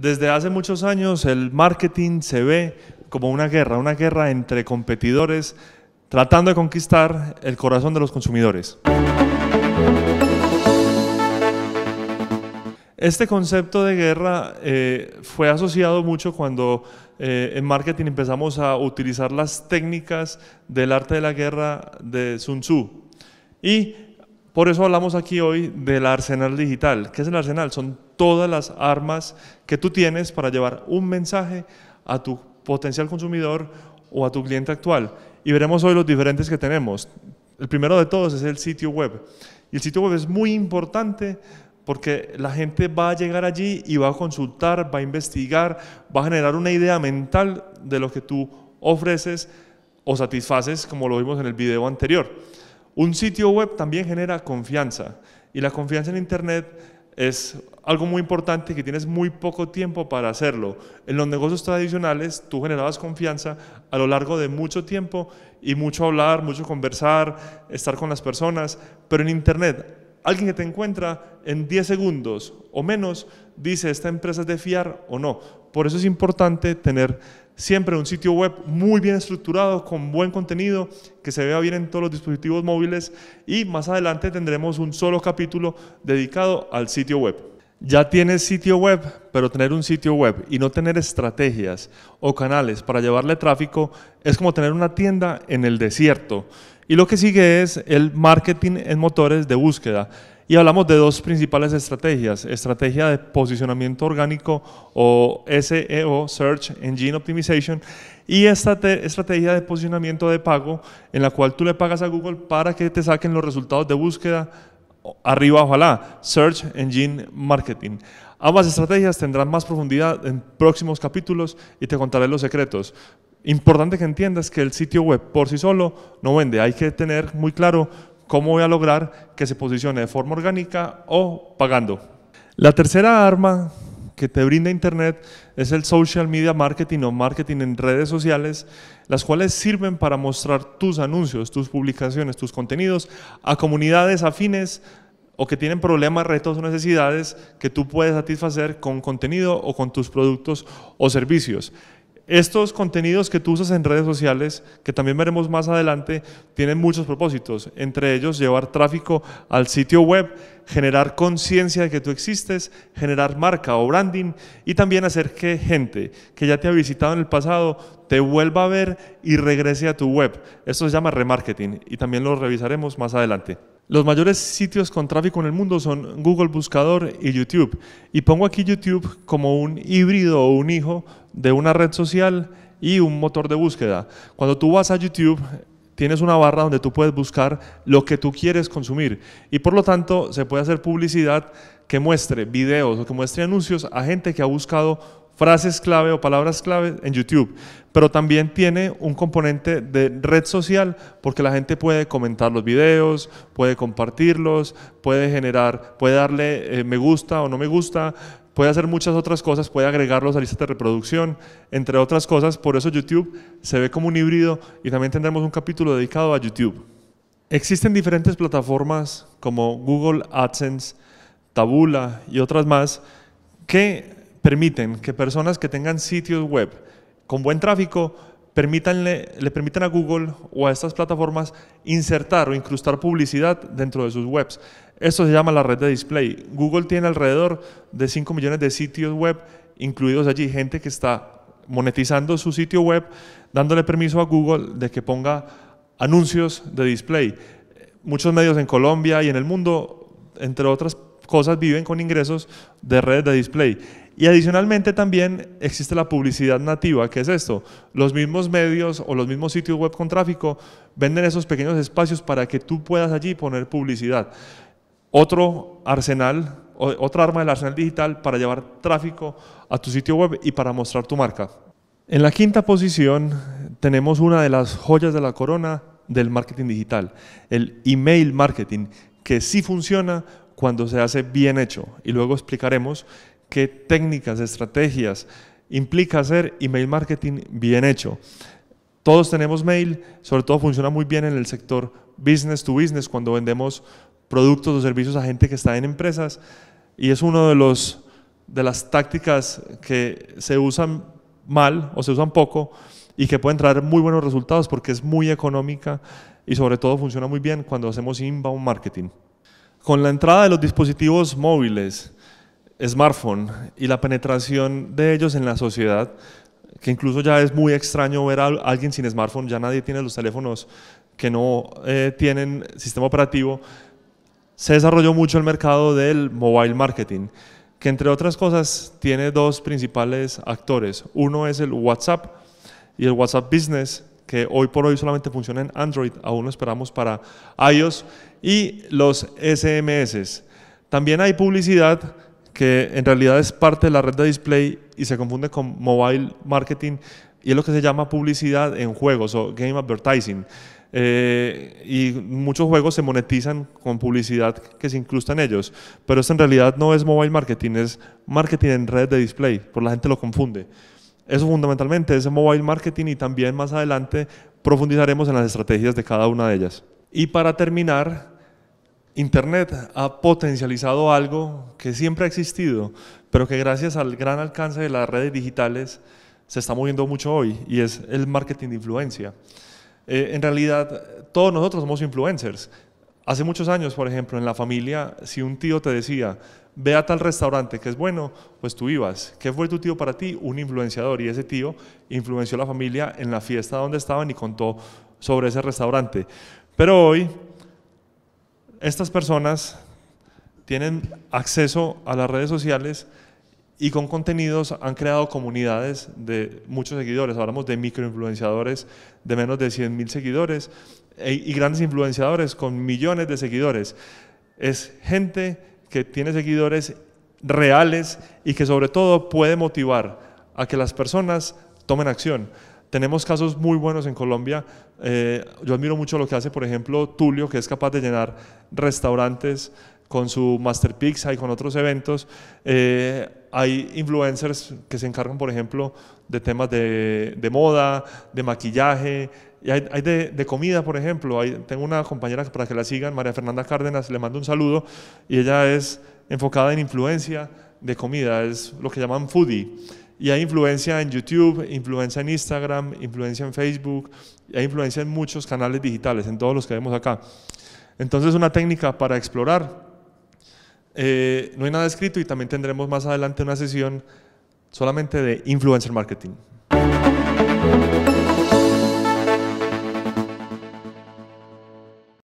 Desde hace muchos años el marketing se ve como una guerra, una guerra entre competidores tratando de conquistar el corazón de los consumidores. Este concepto de guerra eh, fue asociado mucho cuando eh, en marketing empezamos a utilizar las técnicas del arte de la guerra de Sun Tzu. Por eso hablamos aquí hoy del arsenal digital. ¿Qué es el arsenal? Son todas las armas que tú tienes para llevar un mensaje a tu potencial consumidor o a tu cliente actual. Y veremos hoy los diferentes que tenemos. El primero de todos es el sitio web. Y el sitio web es muy importante porque la gente va a llegar allí y va a consultar, va a investigar, va a generar una idea mental de lo que tú ofreces o satisfaces, como lo vimos en el video anterior. Un sitio web también genera confianza y la confianza en Internet es algo muy importante que tienes muy poco tiempo para hacerlo. En los negocios tradicionales tú generabas confianza a lo largo de mucho tiempo y mucho hablar, mucho conversar, estar con las personas, pero en Internet Alguien que te encuentra en 10 segundos o menos dice, ¿esta empresa es de fiar o no? Por eso es importante tener siempre un sitio web muy bien estructurado, con buen contenido, que se vea bien en todos los dispositivos móviles y más adelante tendremos un solo capítulo dedicado al sitio web. Ya tienes sitio web, pero tener un sitio web y no tener estrategias o canales para llevarle tráfico es como tener una tienda en el desierto. Y lo que sigue es el marketing en motores de búsqueda. Y hablamos de dos principales estrategias, estrategia de posicionamiento orgánico o SEO, Search Engine Optimization, y esta estrategia de posicionamiento de pago, en la cual tú le pagas a Google para que te saquen los resultados de búsqueda arriba, ojalá, Search Engine Marketing. Ambas estrategias tendrán más profundidad en próximos capítulos y te contaré los secretos, Importante que entiendas que el sitio web por sí solo no vende. Hay que tener muy claro cómo voy a lograr que se posicione de forma orgánica o pagando. La tercera arma que te brinda Internet es el social media marketing o marketing en redes sociales, las cuales sirven para mostrar tus anuncios, tus publicaciones, tus contenidos a comunidades afines o que tienen problemas, retos o necesidades que tú puedes satisfacer con contenido o con tus productos o servicios. Estos contenidos que tú usas en redes sociales, que también veremos más adelante, tienen muchos propósitos, entre ellos llevar tráfico al sitio web, generar conciencia de que tú existes, generar marca o branding y también hacer que gente que ya te ha visitado en el pasado te vuelva a ver y regrese a tu web. Esto se llama remarketing y también lo revisaremos más adelante. Los mayores sitios con tráfico en el mundo son Google Buscador y YouTube. Y pongo aquí YouTube como un híbrido o un hijo de una red social y un motor de búsqueda. Cuando tú vas a YouTube, tienes una barra donde tú puedes buscar lo que tú quieres consumir. Y por lo tanto, se puede hacer publicidad que muestre videos o que muestre anuncios a gente que ha buscado frases clave o palabras clave en YouTube, pero también tiene un componente de red social porque la gente puede comentar los videos, puede compartirlos, puede generar, puede darle eh, me gusta o no me gusta, puede hacer muchas otras cosas, puede agregarlos a listas de reproducción, entre otras cosas, por eso YouTube se ve como un híbrido y también tendremos un capítulo dedicado a YouTube. Existen diferentes plataformas como Google AdSense, Tabula y otras más que permiten que personas que tengan sitios web con buen tráfico le permitan a Google o a estas plataformas insertar o incrustar publicidad dentro de sus webs. Esto se llama la red de display. Google tiene alrededor de 5 millones de sitios web incluidos allí, gente que está monetizando su sitio web, dándole permiso a Google de que ponga anuncios de display. Muchos medios en Colombia y en el mundo, entre otras cosas, viven con ingresos de redes de display. Y adicionalmente también existe la publicidad nativa, que es esto. Los mismos medios o los mismos sitios web con tráfico venden esos pequeños espacios para que tú puedas allí poner publicidad. Otro arsenal, otra arma del arsenal digital para llevar tráfico a tu sitio web y para mostrar tu marca. En la quinta posición tenemos una de las joyas de la corona del marketing digital, el email marketing, que sí funciona cuando se hace bien hecho. Y luego explicaremos qué técnicas, estrategias implica hacer email marketing bien hecho. Todos tenemos mail, sobre todo funciona muy bien en el sector business to business, cuando vendemos productos o servicios a gente que está en empresas y es uno de de las tácticas que se usan mal o se usan poco y que pueden traer muy buenos resultados porque es muy económica y sobre todo funciona muy bien cuando hacemos inbound marketing. Con la entrada de los dispositivos móviles, smartphone y la penetración de ellos en la sociedad, que incluso ya es muy extraño ver a alguien sin smartphone, ya nadie tiene los teléfonos que no eh, tienen sistema operativo, se desarrolló mucho el mercado del mobile marketing, que entre otras cosas tiene dos principales actores. Uno es el WhatsApp y el WhatsApp Business, que hoy por hoy solamente funciona en Android, aún lo esperamos para iOS, y los SMS. También hay publicidad que en realidad es parte de la red de display y se confunde con mobile marketing y es lo que se llama publicidad en juegos o game advertising. Eh, y muchos juegos se monetizan con publicidad que se incrusta en ellos, pero esto en realidad no es mobile marketing, es marketing en red de display, por la gente lo confunde. Eso fundamentalmente es mobile marketing y también más adelante profundizaremos en las estrategias de cada una de ellas. Y para terminar, Internet ha potencializado algo que siempre ha existido, pero que gracias al gran alcance de las redes digitales se está moviendo mucho hoy, y es el marketing de influencia. Eh, en realidad, todos nosotros somos influencers. Hace muchos años, por ejemplo, en la familia, si un tío te decía, ve a tal restaurante que es bueno, pues tú ibas. ¿Qué fue tu tío para ti? Un influenciador. Y ese tío influenció a la familia en la fiesta donde estaban y contó sobre ese restaurante. Pero hoy estas personas tienen acceso a las redes sociales y con contenidos han creado comunidades de muchos seguidores. Hablamos de microinfluenciadores de menos de 100 seguidores e, y grandes influenciadores con millones de seguidores. Es gente que tiene seguidores reales y que sobre todo puede motivar a que las personas tomen acción. Tenemos casos muy buenos en Colombia. Eh, yo admiro mucho lo que hace, por ejemplo, Tulio, que es capaz de llenar restaurantes con su Master Pizza y con otros eventos. Eh, hay influencers que se encargan, por ejemplo, de temas de, moda, de maquillaje, y hay, de, comida, por ejemplo. tengo una compañera para que la sigan, María Fernanda Cárdenas, le mando un saludo, y ella es enfocada en influencia de comida, es lo que llaman foodie. Y hay influencia en YouTube, influencia en Instagram, influencia en Facebook, hay influencia en muchos canales digitales, en todos los que vemos acá. Entonces una técnica para explorar. Eh, no hay nada escrito y también tendremos más adelante una sesión solamente de influencer marketing.